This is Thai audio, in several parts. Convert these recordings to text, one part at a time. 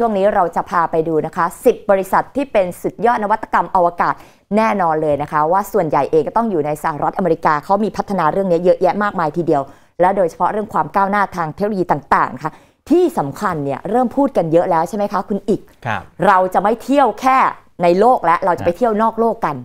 ช่วงนี้เราจะพาไปดูนะคะ10 บริษัทที่เป็นสุดยอดนวัตกรรมอวกาศแน่นอนเลยนะคะว่าส่วนใหญ่เองก็ต้องอยู่ในสหรัฐอเมริกา เขามีพัฒนาเรื่องนี้เยอะแยะมากมายทีเดียว และโดยเฉพาะเรื่องความก้าวหน้าทางเทคโนโลยีต่างๆค่ะที่สำคัญเนี่ยเริ่มพูดกันเยอะแล้วใช่ไหมคะคุณอีก เราจะไม่เที่ยวแค่ในโลกและเราจะไปเที่ยวนอกโลกกัน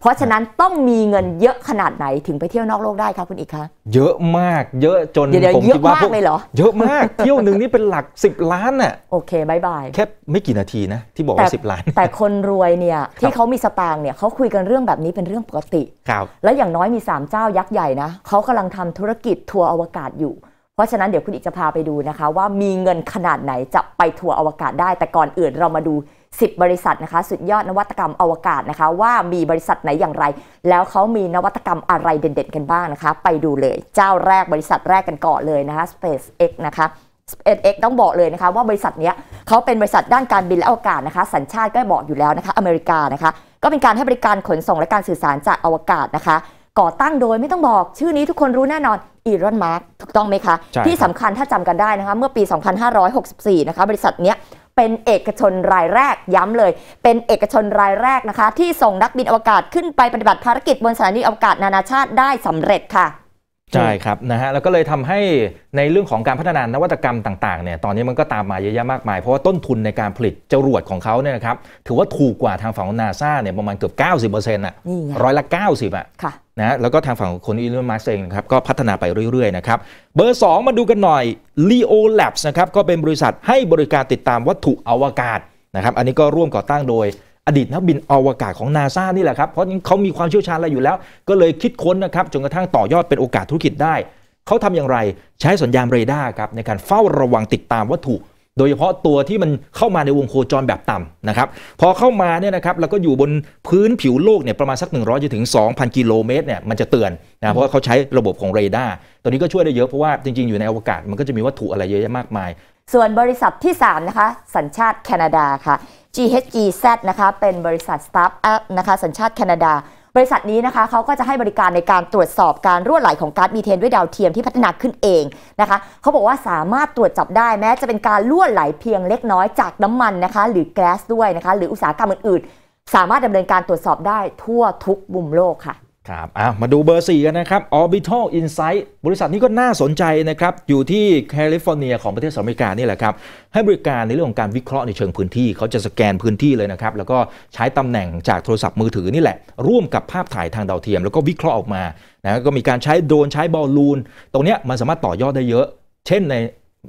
เพราะฉะนั้นต้องมีเงินเยอะขนาดไหนถึงไปเที่ยวนอกโลกได้คะคุณอีกคะเยอะมากเยอะจนผมคิดว่าเยอะมากเลยเหรอเยอะมากเที่ยวหนึ่งนี่เป็นหลัก 10 ล้านน่ะโอเคบายบายแค่ไม่กี่นาทีนะที่บอกว่าสิบล้าน แต่คนรวยเนี่ยที่เขามีสตางค์เนี่ยเขาคุยกันเรื่องแบบนี้เป็นเรื่องปกติครับและอย่างน้อยมี3เจ้ายักษ์ใหญ่นะเขากำลังทำธุรกิจทัวร์อวกาศอยู่ เพราะฉะนั้นเดี๋ยวคุณอีกจะพาไปดูนะคะ ว่ามีเงินขนาดไหนจะไปทัวร์อวกาศได้ แต่ก่อนอื่นเรามาดู10 บริษัทนะคะสุดยอดนวัตกรรมอวกาศนะคะ ว่ามีบริษัทไหนอย่างไร แล้วเขามีนวัตกรรมอะไรเด่น ๆ กันบ้างนะคะ ไปดูเลย เจ้าแรกบริษัทแรกกันก่อนเลยนะคะ SpaceX นะคะ SpaceX ต้องบอกเลยนะคะ ว่าบริษัทเนี้ยเขาเป็นบริษัทด้านการบินและอวกาศนะคะ สัญชาติก็บอกอยู่แล้วนะคะอเมริกานะคะก็เป็นการให้บริการขนส่งและการสื่อสารจากอวกาศนะคะ ก่อตั้งโดยไม่ต้องบอกชื่อนี้ทุกคนรู้แน่นอนอีรอนมาร์กถูกต้องไหมคะที่สำคัญถ้าจำกันได้นะคะเมื่อปี 2564 นะคะบริษัทเนี้ยเป็นเอกชนรายแรกย้ำเลย เป็นเอกชนรายแรกนะคะที่ส่งนักบินอวกาศขึ้นไปปฏิบัติภารกิจบนสถานีอวกาศนานาชาติได้สำเร็จค่ะใช่ครับนะฮะแล้วก็เลยทำให้ในเรื่องของการพัฒนานวัตกรรมต่างๆเนี่ยตอนนี้มันก็ตามมาเยอะแยะมากมายเพราะว่าต้นทุนในการผลิตจรวดของเขาเนี่ยนะครับถือว่าถูกกว่าทางฝั่งนาซาเนี่ยประมาณเกือบ90%อร์์เซ็นตอ่ะร้อยละ90อ่ะนะแล้วก็ทางฝั่งของคนอีลอนมัสเองนะครับก็พัฒนาไปเรื่อยๆนะครับเบอร์ 2 มาดูกันหน่อย Leo Labs นะครับก็เป็นบริษัทให้บริการติดตามวัตถุอวกาศนะครับอันนี้ก็ร่วมก่อตั้งโดยอดีตนักบินอวกาศของนาซานี่แหละครับเพราะเขามีความเชี่ยวชาญอะไรอยู่แล้ว ก็เลยคิดค้นนะครับจนกระทั่งต่อยอดเป็นโอกาสธุรกิจได้ เขาทำอย่างไรใช้สัญญาณเรดาร์ครับในการเฝ้าระวังติดตามวัตถุโดยเฉพาะตัวที่มันเข้ามาในวงโคจรแบบต่ำนะครับพอเข้ามาเนี่ยนะครับแล้วก็อยู่บนพื้นผิวโลกเนี่ยประมาณสัก 100จนถึง2,000 กิโลเมตรเนี่ยมันจะเตือนนะเพราะเขาใช้ระบบของเรดาร์ตัวนี้ก็ช่วยได้เยอะเพราะว่าจริงๆอยู่ในอวกาศมันก็จะมีวัตถุอะไรเยอะแยะมากมาย ส่วนบริษัทที่3นะคะสัญชาติแคนาดาค่ะ GHGZ นะคะเป็นบริษัทสตาร์ทอัพนะคะ สัญชาติแคนาดาบริษัทนี้นะคะเขาก็จะให้บริการในการตรวจสอบการรั่วไหลของก๊าซมีเทนด้วยดาวเทียมที่พัฒนาขึ้นเองนะคะเขาบอกว่าสามารถตรวจจับได้แม้จะเป็นการรั่วไหลเพียงเล็กน้อยจากน้ำมันนะคะหรือแก๊สด้วยนะคะหรืออุตสาหกรรมอื่นๆสามารถดำเนินการตรวจสอบได้ทั่วทุกมุมโลกค่ะครับมาดูเบอร์4กันนะครับ Orbital Insight บริษัทนี้ก็น่าสนใจนะครับ อยู่ที่แคลิฟอร์เนียของประเทศสหรัฐอเมริกานี่แหละครับ ให้บริการในเรื่องของการวิเคราะห์ในเชิงพื้นที่ เขาจะสแกนพื้นที่เลยนะครับ แล้วก็ใช้ตำแหน่งจากโทรศัพท์มือถือนี่แหละ ร่วมกับภาพถ่ายทางดาวเทียมแล้วก็วิเคราะห์ออกมา นะ ก็มีการใช้โดรนใช้บอลลูน ตรงนี้มันสามารถต่อยอดได้เยอะ เช่นใน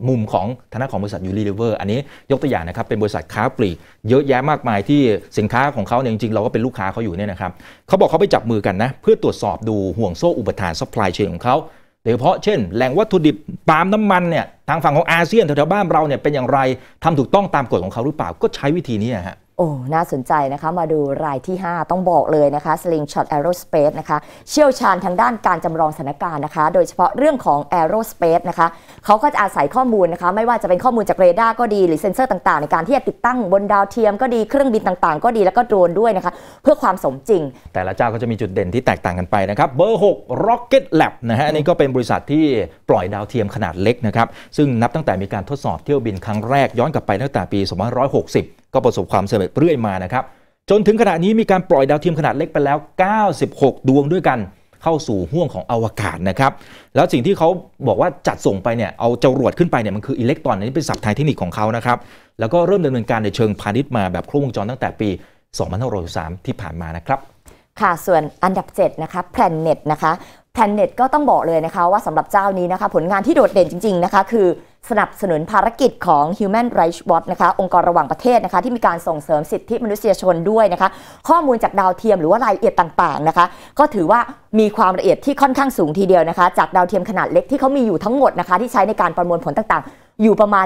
มุมของฐานะของบริษัทยูรีเลเวอร์อันนี้ยกตัวอย่างนะครับ เป็นบริษัทค้าปลีกเยอะแยะมากมายที่สินค้าของเขาเนี่ยจริงๆ เราก็เป็นลูกค้าเขาอยู่เนี่ยนะครับเขาบอกเขาไปจับมือกันนะ เพื่อตรวจสอบดูห่วงโซ่อุปทานซัพพลายเชนของเขาโดยเฉพาะเช่นแหล่งวัตถุดิบปาล์มน้ำมันเนี่ยทางฝั่งของอาเซียนแถวๆบ้านเราเนี่ยเป็นอย่างไรทำถูกต้องตามกฎของเขาหรือเปล่าก็ใช้วิธีนี้ฮะโอ้ น่าสนใจนะคะ มาดูรายที่ 5 ต้องบอกเลยนะคะ Slingshot Aerospace นะคะ เชี่ยวชาญทางด้านการจำลองสถานการณ์นะคะ โดยเฉพาะเรื่องของ Aerospace นะคะเขาก็จะอาศัยข้อมูลนะคะ ไม่ว่าจะเป็นข้อมูลจากเรดาร์ก็ดี หรือเซ็นเซอร์ต่างๆ ในการที่จะติดตั้งบนดาวเทียมก็ดี เครื่องบินต่างๆก็ดี แล้วก็โดรนด้วยนะคะ เพื่อความสมจริง แต่ละเจ้าก็จะมีจุดเด่นที่แตกต่างกันไปนะครับ เบอร์ 6 Rocket Lab นะฮะ อันนี้ก็เป็นบริษัทที่ปล่อยดาวเทียมขนาดเล็กนะครับ ซึ่งนับตั้งแต่มีการทดสอบเที่ยวบินครั้งแรกย้อนกลับไปตั้งแต่ปี2560็ประสบความสำเร็จเรื่อยมานะครับ จนถึงขณะนี้มีการปล่อยดาวเทียมขนาดเล็กไปแล้ว 96 ดวงด้วยกันเข้าสู่ห่วงของอวกาศนะครับ แล้วสิ่งที่เขาบอกว่าจัดส่งไปเนี่ย เอาจรวดขึ้นไปเนี่ยมันคืออิเล็กตรอนนี่เป็นศัพท์ทางเทคนิคของเขานะครับ แล้วก็เริ่มดำเนินการในเชิงพาณิชย์มาแบบครบวงจรตั้งแต่ปี2 5 0 3ที่ผ่านมานะครับค่ะส่วนอันดับ7นะคะ Planet นะคะ Planet ก็ต้องบอกเลยนะคะว่าสำหรับเจ้านี้นะคะผลงานที่โดดเด่นจริงๆนะคะคือสนับสนุนภารกิจของ Human Rights Watch นะคะ องค์กรระหว่างประเทศนะคะ ที่มีการส่งเสริมสิทธิมนุษยชนด้วยนะคะ ข้อมูลจากดาวเทียมหรือว่ารายละเอียดต่างๆนะคะ ก็ถือว่ามีความละเอียดที่ค่อนข้างสูงทีเดียวนะคะ จากดาวเทียมขนาดเล็กที่เขามีอยู่ทั้งหมดนะคะที่ใช้ในการประมวลผลต่างๆ อยู่ประมาณ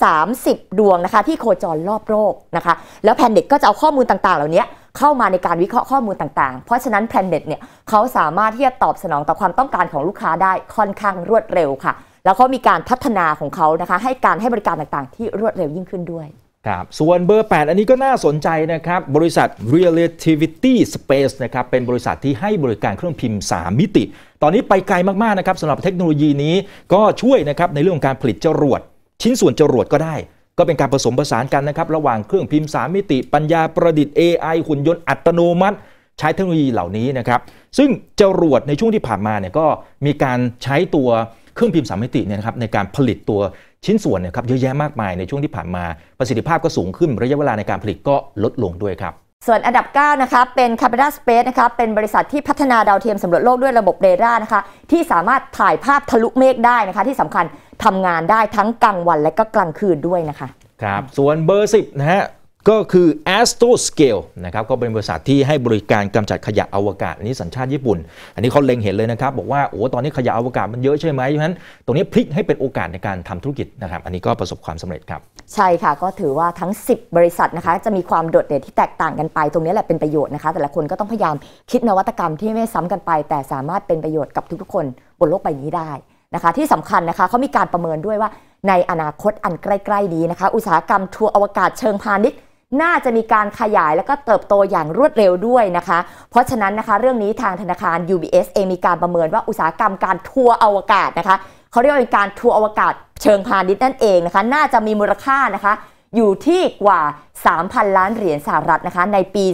130 ดวงนะคะ ที่โคจรรอบโลกนะคะ แล้วแพนเด็กก็จะเอาข้อมูลต่างๆ เหล่านี้เข้ามาในการวิเคราะห์ข้อมูลต่าง ๆ เพราะฉะนั้นแพนเด็กเนี่ยเขาสามารถที่จะตอบสนองต่อความต้องการของลูกค้าได้ค่อนข้างรวดเร็วค่ะแล้วก็มีการพัฒนาของเขานะคะให้การให้บริการต่างๆที่รวดเร็วยิ่งขึ้นด้วย ครับ ส่วนเบอร์ 8 อันนี้ก็น่าสนใจนะครับ บริษัท Relativity Space นะครับ เป็นบริษัทที่ให้บริการเครื่องพิมพ์ 3 มิติ ตอนนี้ไปไกลมาก ๆ นะครับสำหรับเทคโนโลยีนี้ก็ช่วยนะครับ ในเรื่องของการผลิตจรวด ชิ้นส่วนจรวดก็ได้ ก็เป็นการผสมผสานกันนะครับระหว่างเครื่องพิมพ์ 3 มิติ ปัญญาประดิษฐ์ AI หุ่นยนต์อัตโนมัติ ใช้เทคโนโลยีเหล่านี้นะครับซึ่งจรวดในช่วงที่ผ่านมาเนี่ยก็มีการใช้ตัวเครื่องพิมพ์สามมิติเนี่ยนะครับในการผลิตตัวชิ้นส่วนเนี่ยครับเยอะแยะมากมายในช่วงที่ผ่านมา ประสิทธิภาพก็สูงขึ้นระยะเวลาในการผลิตก็ลดลงด้วยครับ ส่วนอันดับ9นะคะเป็น c a p i t a Space นะคะเป็นบริษัทที่พัฒนาดาวเทียมสำรวจโลกด้วยระบบเรดาร์นะคะ ที่สามารถถ่ายภาพทะลุเมฆได้นะคะ ที่สำคัญทำงานได้ทั้งกลางวันและก็กลางคืนด้วยนะคะครับส่วนเบอร์10นะฮะก็คือ Astroscale นะครับ ก็เป็นบริษัทที่ให้บริการกำจัดขยะอวกาศอันนี้สัญชาติญี่ปุ่น อันนี้เขาเล็งเห็นเลยนะครับ บอกว่าโอ้ตอนนี้ขยะอวกาศมันเยอะใช่ไหมเพราะฉะนั้นตรงนี้พลิกให้เป็นโอกาสในการทำธุรกิจนะครับ อันนี้ก็ประสบความสำเร็จครับ ใช่ค่ะ ก็ถือว่าทั้ง 10 บริษัทนะคะจะมีความโดดเด่นที่แตกต่างกันไป ตรงนี้แหละเป็นประโยชน์นะคะแต่ละคนก็ต้องพยายามคิดนวัตกรรมที่ไม่ซ้ำกันไป แต่สามารถเป็นประโยชน์กับทุกๆคนบนโลกใบนี้ได้นะคะที่สำคัญนะคะเขามีการประเมินด้วยว่า ในอนาคตอันใกล้ๆนี้นะคะอุตสาหกรรมทัวร์อวกาศเชิงพาณิชย์น่าจะมีการขยายและก็เติบโตอย่างรวดเร็วด้วยนะคะ เพราะฉะนั้นนะคะเรื่องนี้ทางธนาคาร UBS เอง มีการประเมินว่าอุตสาหกรรมการทัวร์อวกาศนะคะ เขาเรียกว่าการทัวร์อวกาศเชิงพาณิชย์นั่นเองนะคะ น่าจะมีมูลค่านะคะอยู่ที่กว่า 3,000 ล้านเหรียญสหรัฐนะคะในปี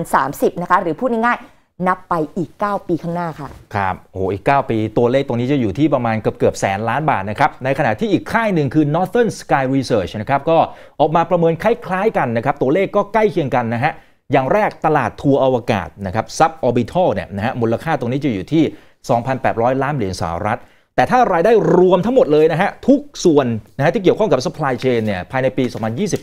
2030 นะคะหรือพูดง่ายๆนับไปอีก 9 ปีข้างหน้า ค่ะครับโอ้อีก 9 ปีตัวเลขตรงนี้จะอยู่ที่ประมาณเกือบเกือบแสนล้านบาทนะครับในขณะที่อีกค่ายหนึ่งคือ Northern Sky Research นะครับก็ออกมาประเมินคล้ายๆกันนะครับตัวเลขก็ใกล้เคียงกันนะฮะอย่างแรกตลาดทัวร์อวกาศนะครับ Sub Orbital เนี่ยนะฮะมูลค่าตรงนี้จะอยู่ที่ 2,800 ล้านเหรียญสหรัฐแต่ถ้ารายได้รวมทั้งหมดเลยนะฮะทุกส่วนนะฮะที่เกี่ยวข้องกับ supply chain เนี่ยภายในปี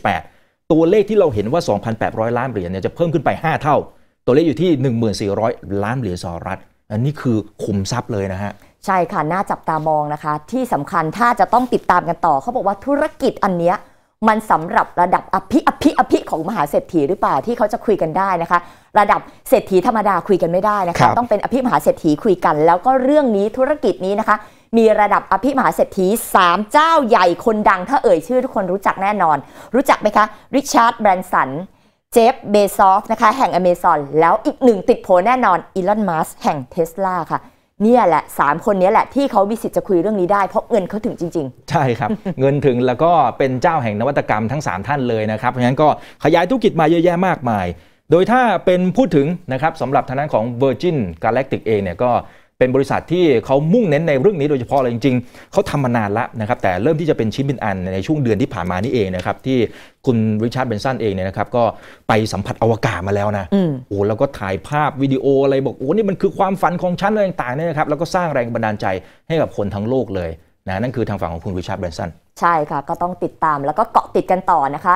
2028ตัวเลขที่เราเห็นว่า2,800ล้านเหรียญเนี่ยจะเพิ่มขึ้นไป 5 เท่าตัวเลขอยู่ที่ 1,400 ล้านเหรียญสหรัฐอันนี้คือขุมทรัพย์เลยนะฮะ ใช่ค่ะน่าจับตามองนะคะ ที่สำคัญถ้าจะต้องติดตามกันต่อเขาบอกว่าธุรกิจอันเนี้ยมันสำหรับระดับอภิอภิอภิของมหาเศรษฐีหรือเปล่า ที่เขาจะคุยกันได้นะคะ ระดับเศรษฐีธรรมดาคุยกันไม่ได้นะคะ ต้องเป็นอภิมหาเศรษฐีคุยกัน แล้วก็เรื่องนี้ธุรกิจนี้นะคะ มีระดับอภิมหาเศรษฐี 3 เจ้าใหญ่คนดัง ถ้าเอ่ยชื่อทุกคนรู้จักแน่นอน รู้จักไหมคะริชาร์ดแบรนสันเจฟ เบซอฟนะคะแห่งอเมซอนแล้วอีกหนึ่งติดโผแน่นอนอีลอนมัสแห่งเทสลาค่ะเนี่ยแหละ 3 คนนี้แหละ ที่เขามีสิทธิ์จะคุยเรื่องนี้ได้ เพราะเงินเขาถึงจริงๆ ใช่ครับ เงินถึงแล้วก็เป็นเจ้าแห่งนวัตกรรมทั้ง 3 ท่านเลยนะครับ เพราะฉะนั้นก็ขยายธุรกิจมาเยอะแยะมากมาย โดยถ้าเป็นพูดถึงนะครับสำหรับทางด้านของ Virgin Galactic เองเนี่ยก็เป็นบริษัทที่เขามุ่งเน้นในเรื่องนี้โดยเฉพาะเลยจริง ๆ เขาทำมานานแล้วนะครับ แต่เริ่มที่จะเป็นชิ้นเป็นอันในช่วงเดือนที่ผ่านมานี่เองนะครับ ที่คุณริชาร์ดเบนสันเองเนี่ยนะครับ ก็ไปสัมผัสอวกาศมาแล้วนะโอ้แล้วก็ถ่ายภาพวิดีโออะไรบอก โอ้นี่มันคือความฝันของฉันอะไรต่างๆเนี่ยนะครับ แล้วก็สร้างแรงบันดาลใจให้กับคนทั้งโลกเลยนะนั่นคือทางฝั่งของคุณริชาร์ดเบนสันใช่ค่ะ ก็ต้องติดตามแล้วก็เกาะติดกันต่อนะคะ